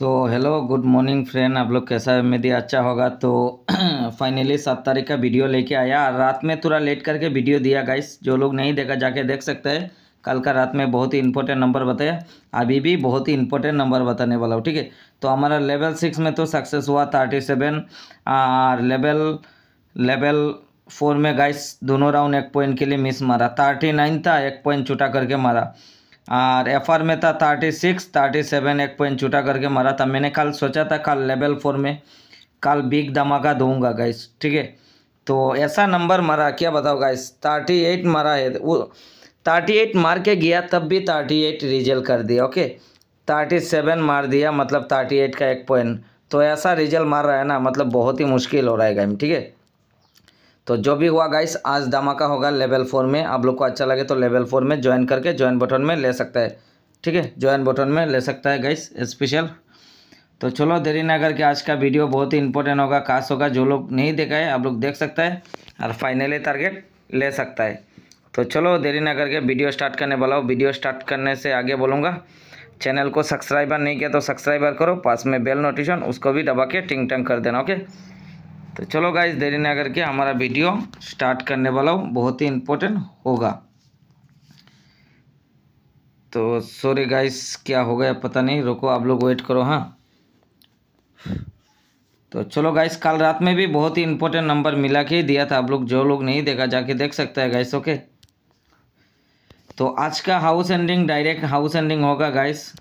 तो hello good morning friend आप लोग कैसा है मेरी अच्छा होगा तो फाइनली सात तारीख का वीडियो लेके आया रात में थोड़ा लेट करके वीडियो दिया गाइस जो लोग नहीं देखा जाके देख सकते हैं कल का रात में बहुत ही इंपॉर्टेंट नंबर बताया अभी भी बहुत ही इंपॉर्टेंट नंबर बताने वाला हूँ ठीक है तो हमारा लेवल सिक्स में तो सक्सेस हुआ थर्टी सेवन और लेवल लेवल फोर में गाइस दोनों राउंड एक पॉइंट के लिए मिस मारा थर्टी नाइन था एक पॉइंट छुटा करके मारा और एफआर में था थर्टी सिक्स थर्टी सेवन एक पॉइंट छूटा करके मारा था मैंने कल सोचा था कल लेवल फोर में कल बिग धमाका दूंगा गाइस ठीक है तो ऐसा नंबर मारा क्या बताओ गाइस थर्टी एट मारा है वो थर्टी एट मार के गया तब भी थर्टी एट रिजल्ट कर दिया ओके थर्टी सेवन मार दिया मतलब थर्टी एट का एक पॉइंट तो ऐसा रिजल्ट मार रहा है ना मतलब बहुत ही मुश्किल हो रहा है गेम ठीक है तो जो भी हुआ गाइस आज धमाका होगा लेवल फोर में आप लोग को अच्छा लगे तो लेवल फोर में ज्वाइन करके ज्वाइन बटन में ले सकता है ठीक है ज्वाइन बटन में ले सकता है गाइस स्पेशल तो चलो देरी ना करके आज का वीडियो बहुत ही इंपॉर्टेंट होगा खास होगा जो लोग नहीं देखा है आप लोग देख सकता है और फाइनली टारगेट ले सकता है तो चलो देरी ना करके वीडियो स्टार्ट करने वाला हो वीडियो स्टार्ट करने से आगे बोलूँगा चैनल को सब्सक्राइबर नहीं किया तो सब्सक्राइबर करो पास में बेल नोटिफिकेशन उसको भी दबा के टिंग टंग कर देना ओके तो चलो गाइस देरी ना करके हमारा वीडियो स्टार्ट करने वाला हूँ बहुत ही इम्पोर्टेंट होगा तो सॉरी गाइस क्या हो गया पता नहीं रुको आप लोग वेट करो हाँ तो चलो गाइस कल रात में भी बहुत ही इम्पोर्टेंट नंबर मिला के ही दिया था आप लोग जो लोग नहीं देखा जाके देख सकता है गाइस ओके तो आज का house ending direct house ending होगा गाइस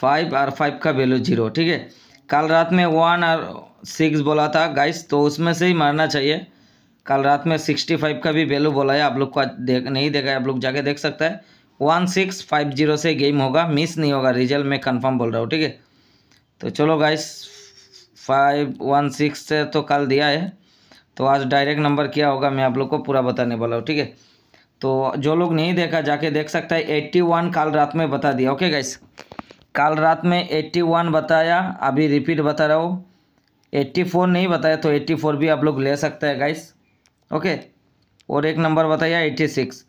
फाइव और फाइव का वैल्यू जीरो ठीक है कल रात में वन और सिक्स बोला था गाइस तो उसमें से ही मारना चाहिए कल रात में सिक्सटी फाइव का भी वैल्यू बोला है आप लोग को देख नहीं देखा है आप लोग जाके देख सकता है वन सिक्स फाइव जीरो से गेम होगा मिस नहीं होगा रिजल्ट मैं कंफर्म बोल रहा हूँ ठीक है तो चलो गाइस फाइव वन सिक्स से तो कल दिया है तो आज डायरेक्ट नंबर क्या होगा मैं आप लोग को पूरा बताने वाला हूँ ठीक है तो जो लोग नहीं देखा जाके देख सकता है एट्टी वन कल रात में बता दिया ओके गाइस कल रात में एट्टी वन बताया अभी रिपीट बता रहा हूँ एट्टी फोर नहीं बताया तो एट्टी फोर भी आप लोग ले सकते हैं गाइस ओके और एक नंबर बताया एट्टी सिक्स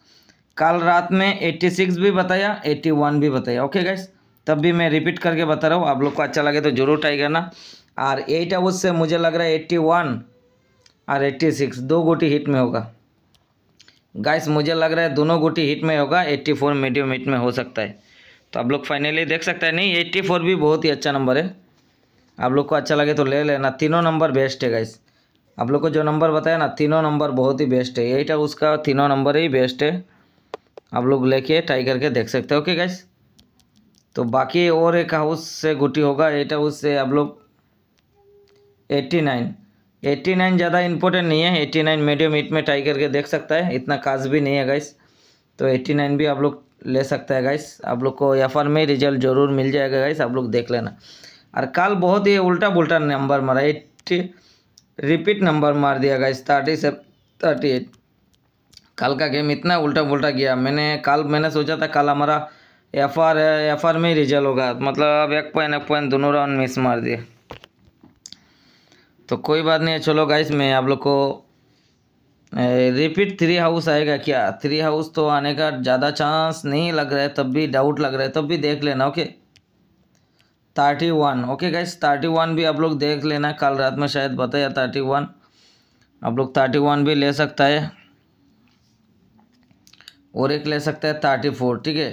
कल रात में एट्टी सिक्स भी बताया एट्टी वन भी बताया ओके गाइस तब भी मैं रिपीट करके बता रहा हूँ आप लोग को अच्छा लगे तो जरूर ट्राई करना और एट आवर्स से मुझे लग रहा है एट्टी वन और एट्टी सिक्स दो गोटी हिट में होगा गाइस मुझे लग रहा है दोनों गोटी हिट में होगा एट्टी फोर मीडियम हिट में हो सकता है तो आप लोग फाइनली देख सकते हैं नहीं एट्टी फोर भी बहुत ही अच्छा नंबर है आप लोग को अच्छा लगे तो ले लेना तीनों नंबर बेस्ट है गाइस आप लोग को जो नंबर बताया ना तीनों नंबर बहुत ही बेस्ट है यही था उसका तीनों नंबर ही बेस्ट है आप लोग लेके ट्राई करके देख सकते हो ओके गाइस तो बाकी और एक हाउस से गुटी होगा एट हाउस से आप लोग एट्टी नाइन एट्टी नाइन ज़्यादा इंपॉर्टेंट नहीं है एट्टी नाइन मीडियम हीट में ट्राई करके देख सकता है इतना खास भी नहीं है गाइस तो एट्टी नाइन भी आप लोग ले सकता है गाइस आप लोग को एफ में रिजल्ट ज़रूर मिल जाएगा गाइस आप लोग देख लेना और कल बहुत ही उल्टा पुलटा नंबर मारा एट्टी रिपीट नंबर मार दिया गाइस थर्टी से थर्टी एट कल का गेम इतना उल्टा पुलटा गया मैंने कल मैंने सोचा था कल हमारा एफ आर एफ आर में रिजल्ट होगा मतलब अब एक पॉइंट एक पॉइंट दोनों राउंड मिस मार दिए तो कोई बात नहीं है चलो गाइस मैं आप लोग को रिपीट थ्री हाउस आएगा क्या थ्री हाउस तो आने का ज़्यादा चांस नहीं लग रहा है तब भी डाउट लग रहा है तब भी देख लेना okay thirty one okay guys thirty one भी आप लोग देख लेना कल रात में शायद बताया थर्टी वन आप लोग थर्टी वन भी ले सकता है और एक ले सकता है थर्टी फोर ठीक है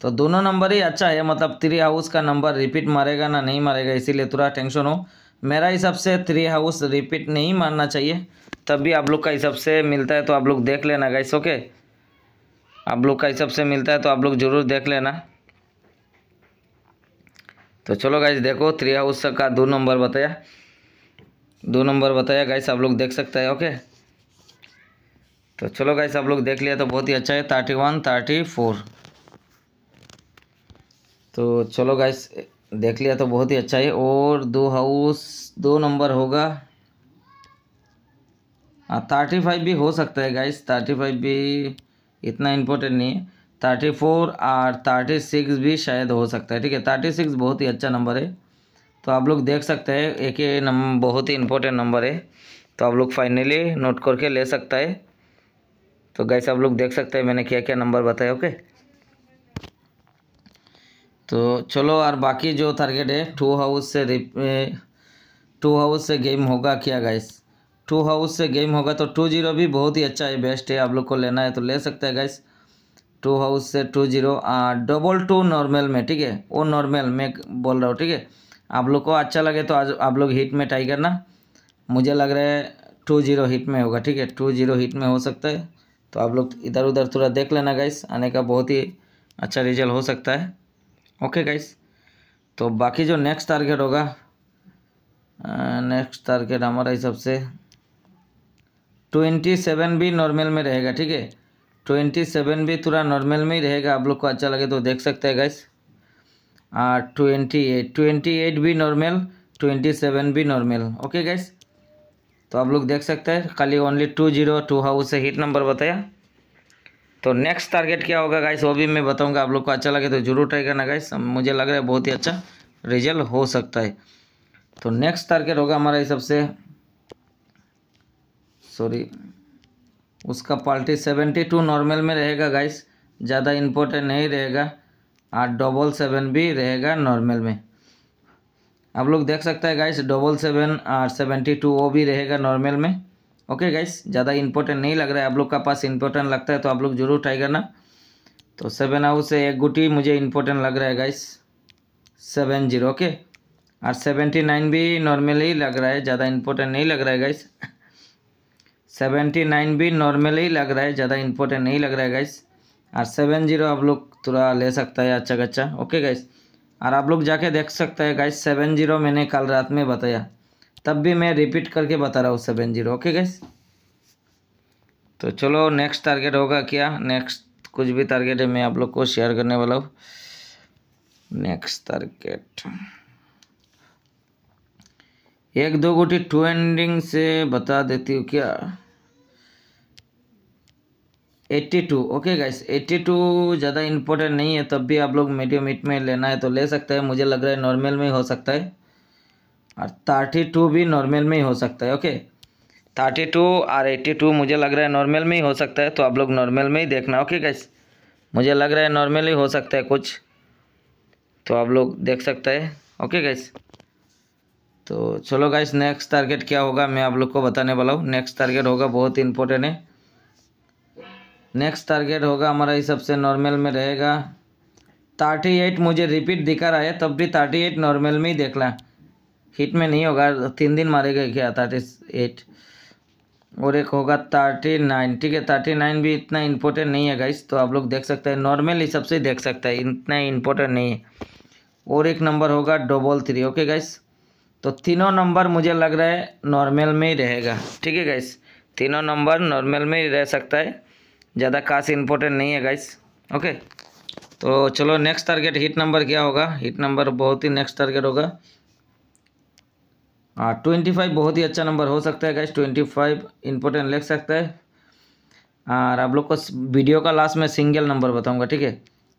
तो दोनों नंबर ही अच्छा है मतलब थ्री हाउस का नंबर रिपीट मारेगा ना नहीं मारेगा इसीलिए थोड़ा टेंशन हो मेरा हिसाब से थ्री हाउस रिपीट नहीं मारना चाहिए तब भी आप लोग का हिसाब से मिलता है तो आप लोग देख लेना गाइस ओके आप लोग का हिसाब से मिलता है तो आप लोग ज़रूर देख लेना तो चलो गाइस देखो थ्री हाउस का दो नंबर बताया दो नंबर बताया गाइस आप लोग देख सकते हैं ओके तो चलो गाइस आप लोग देख लिया तो बहुत ही अच्छा है थर्टी वन थर्टी फोर तो चलो गाइस देख लिया तो बहुत ही अच्छा है और दो हाउस दो नंबर होगा थर्टी हाँ, फाइव भी हो सकता है गाइस थर्टी फाइव भी इतना इम्पोर्टेंट नहीं है थर्टी फोर और थर्टी सिक्स भी शायद हो सकता है ठीक है थर्टी सिक्स बहुत ही अच्छा नंबर है तो आप लोग देख सकते हैं एक ही नंबर बहुत ही इम्पोर्टेंट नंबर है तो आप लोग फाइनली नोट करके ले सकता है तो गाइस आप लोग देख सकते हैं मैंने क्या क्या नंबर बताया ओके तो चलो और बाकी जो टारगेट है टू हाउस से टू हाउस से गेम होगा क्या गाइस टू हाउस से गेम होगा तो टू जीरो भी बहुत ही अच्छा है बेस्ट है आप लोग को लेना है तो ले सकते हैं गाइस टू हाउस से two zero double two normal में ठीक है वो नॉर्मल मैं बोल रहा हूँ ठीक है आप लोग को अच्छा लगे तो आज आप लोग हिट में ट्राई करना मुझे लग रहा है टू जीरो हिट में होगा ठीक है टू जीरो हिट में हो सकता है तो आप लोग इधर उधर थोड़ा देख लेना गाइस आने का बहुत ही अच्छा रिजल्ट हो सकता है ओके गाइस तो बाकी जो नेक्स्ट टारगेट होगा नेक्स्ट टारगेट हमारा हिसाब से ट्वेंटी सेवन भी नॉर्मल में रहेगा ठीक है ट्वेंटी सेवन भी थोड़ा नॉर्मल में ही रहेगा आप लोग को अच्छा लगे तो देख सकते हैं गैस और ट्वेंटी एट ट्वेंटी एट भी नॉर्मल ट्वेंटी सेवन भी नॉर्मल ओके गैस तो आप लोग देख सकते हैं खाली only two zero two house से हीट नंबर बताया तो नेक्स्ट टारगेट क्या होगा गाइस वो भी मैं बताऊंगा आप लोग को अच्छा लगे तो जरूर ट्राई करना गाइस मुझे लग रहा है बहुत ही अच्छा रिजल्ट हो सकता है तो नेक्स्ट टारगेट होगा हमारा इस सबसे सॉरी उसका पार्टी सेवेंटी टू नॉर्मल में रहेगा गाइस ज़्यादा इम्पोर्टेंट नहीं रहेगा और डबल सेवन भी रहेगा नॉर्मल में आप लोग देख सकते हैं गाइस डबल सेवन और सेवेंटी टू वो भी रहेगा नॉर्मल में ओके गाइस ज़्यादा इंपॉर्टेंट नहीं लग रहा है आप लोग का पास इंपॉर्टेंट लगता है तो आप लोग जरूर ट्राई करना तो सेवन हाउस से एक गुटी मुझे इम्पोर्टेंट लग रहा है गाइस सेवन जीरो ओके और सेवेंटी नाइन भी नॉर्मल ही लग रहा है ज़्यादा इम्पोर्टेंट नहीं लग रहा है गाइस सेवेंटी नाइन भी नॉर्मल ही लग रहा है ज़्यादा इंपॉर्टेंट नहीं लग रहा है गाइस और सेवन जीरो आप लोग थोड़ा ले सकता है अच्छा अच्छा ओके गाइस और आप लोग जाके देख सकते हैं गाइस सेवन जीरो मैंने कल रात में बताया तब भी मैं रिपीट करके बता रहा हूँ सेवन जीरो ओके गाइस तो चलो नेक्स्ट टारगेट होगा क्या नेक्स्ट कुछ भी टारगेट है मैं आप लोग को शेयर करने वाला हूँ नेक्स्ट टारगेट एक दो गोटी टू एंडिंग से बता देती हूँ क्या eighty two okay guys eighty two ज़्यादा इम्पोर्टेंट नहीं है तब भी आप लोग मीडियम मीट में लेना है तो ले सकते हैं मुझे लग रहा है नॉर्मल में ही हो सकता है और थर्टी टू भी नॉर्मल में ही हो सकता है ओके थर्टी टू और एट्टी टू मुझे लग रहा है नॉर्मल में ही हो सकता है तो आप लोग नॉर्मल में ही देखना ओके गाइस मुझे लग रहा है नॉर्मल ही हो सकता है कुछ तो आप लोग देख सकते हैं ओके गाइस तो चलो गाइस नेक्स्ट टारगेट क्या होगा मैं आप लोग को बताने वाला हूँ नेक्स्ट टारगेट होगा बहुत इंपॉर्टेंट है नेक्स्ट टारगेट होगा हमारा इस सबसे नॉर्मल में रहेगा थर्टी एट मुझे रिपीट दिखा रहा है तब भी थर्टी एट नॉर्मल में ही देख लें हिट में नहीं होगा तीन दिन मारेगा क्या थर्टी एट और एक होगा थर्टी नाइन ठीक है थर्टी नाइन भी इतना इम्पोर्टेंट नहीं है गाइस तो आप लोग देख सकते हैं नॉर्मल हिसाब से देख सकते हैं इतना इम्पोर्टेंट नहीं है और एक नंबर होगा डबल थ्री ओके गाइस तो तीनों नंबर मुझे लग रहा है नॉर्मल में ही रहेगा ठीक है गाइस तीनों नंबर नॉर्मल में ही रह सकता है ज़्यादा खास इम्पोर्टेंट नहीं है गाइस ओके तो चलो नेक्स्ट टारगेट हिट नंबर क्या होगा हिट नंबर बहुत ही नेक्स्ट टारगेट होगा हाँ ट्वेंटी फाइव बहुत ही अच्छा नंबर हो सकता है गाइस ट्वेंटी फाइव इम्पोर्टेंट लिख सकता है और आप लोग को वीडियो का लास्ट में सिंगल नंबर बताऊंगा ठीक है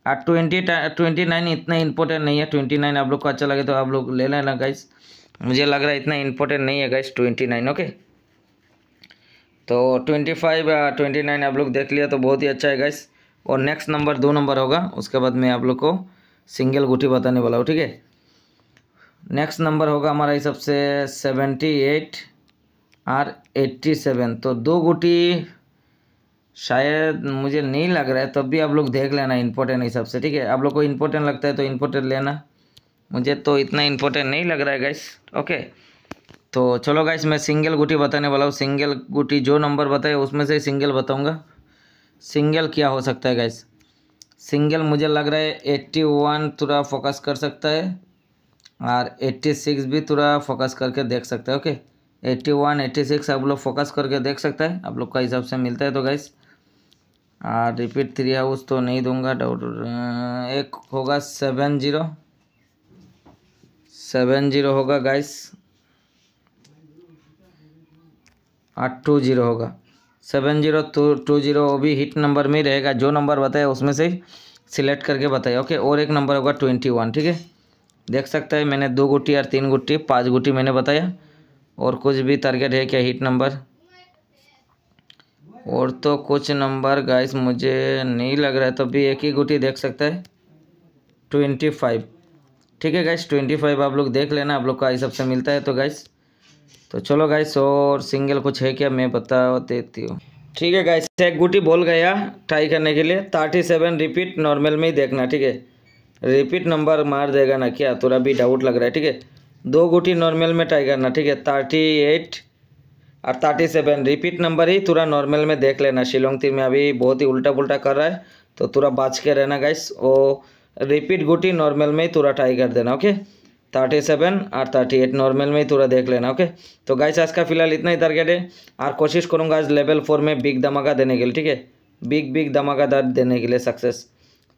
और ट्वेंटी ट्वेंटी नाइन इतना इम्पोर्टेंट नहीं है ट्वेंटी नाइन आप लोग को अच्छा लगे तो आप लोग ले लेना गाइस मुझे लग रहा है इतना इम्पोर्टेंट नहीं है गाइस ट्वेंटी नाइन ओके तो ट्वेंटी फाइव ट्वेंटी नाइन आप लोग देख लिया तो बहुत ही अच्छा है गाइस और नेक्स्ट नंबर दो नंबर होगा उसके बाद मैं आप लोग को सिंगल गुटी बताने वाला हूँ ठीक है नेक्स्ट नंबर होगा हमारा हिसाब से सेवेंटी एट और एट्टी सेवन तो दो गुटी शायद मुझे नहीं लग रहा है तब तो भी आप लोग देख लेना इंपॉर्टेंट हिसाब से ठीक है आप लोग को इंपॉर्टेंट लगता है तो इंपॉर्टेंट लेना मुझे तो इतना इम्पोर्टेंट नहीं लग रहा है गाइस ओके तो चलो गाइस मैं सिंगल गुटी बताने वाला हूँ सिंगल गुटी जो नंबर बताए उसमें से सिंगल बताऊँगा सिंगल क्या हो सकता है गाइस सिंगल मुझे लग रहा है एट्टी वन थोड़ा फोकस कर सकता है और एट्टी सिक्स भी थोड़ा फोकस करके देख सकता है okay eighty one eighty six आप लोग फोकस करके देख सकता है आप लोग का हिसाब से मिलता है तो गाइस और रिपीट थ्री हाउस तो नहीं दूंगा डाउट एक होगा सेवन जीरो सेवन जीरो होगा गाइस आठ टू जीरो होगा seven zero two two zero वो भी हिट नंबर में रहेगा जो नंबर बताए उसमें से सिलेक्ट करके बताए ओके और एक नंबर होगा ट्वेंटी वन ठीक है देख सकते हैं मैंने दो गुटी और तीन गुटी पाँच गुटी मैंने बताया और कुछ भी टारगेट है क्या हिट नंबर और तो कुछ नंबर गाइस मुझे नहीं लग रहा है तो भी एक ही गुटी देख सकता है ट्वेंटी फाइव ठीक है गाइस ट्वेंटी फाइव आप लोग देख लेना आप लोग का इस सबसे मिलता है तो गाइस तो चलो गाइस और सिंगल कुछ है क्या मैं बता देती हूँ ठीक है गाइस एक गुटी बोल गया ट्राई करने के लिए थर्टी सेवन रिपीट नॉर्मल में ही देखना ठीक है रिपीट नंबर मार देगा ना क्या थोड़ा भी डाउट लग रहा है ठीक है दो गुटी नॉर्मल में ट्राई करना ठीक है थर्टी एट और थर्टी सेवन रिपीट नंबर ही थोड़ा नॉर्मल में देख लेना शिलोंग तीर में अभी बहुत ही उल्टा पुलटा कर रहा है तो थोड़ा बाज के रहना गाइस और रिपीट गुटी नॉर्मल में ही तुरा ट्राई कर देना ओके थर्टी सेवन और थर्टी एट नॉर्मल में ही तुरा देख लेना ओके तो गाइस आज का फिलहाल इतना ही टारगेट है और कोशिश करूँगा आज लेवल फोर में बिग धमाका देने के लिए ठीक है बिग बिग धमाका दर्द देने के लिए सक्सेस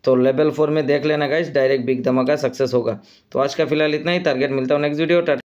तो लेवल फोर में देख लेना गाइस डायरेक्ट बिग धमाका सक्सेस होगा तो आज का फिलहाल इतना ही टारगेट मिलता हूँ नेक्स्ट वीडियो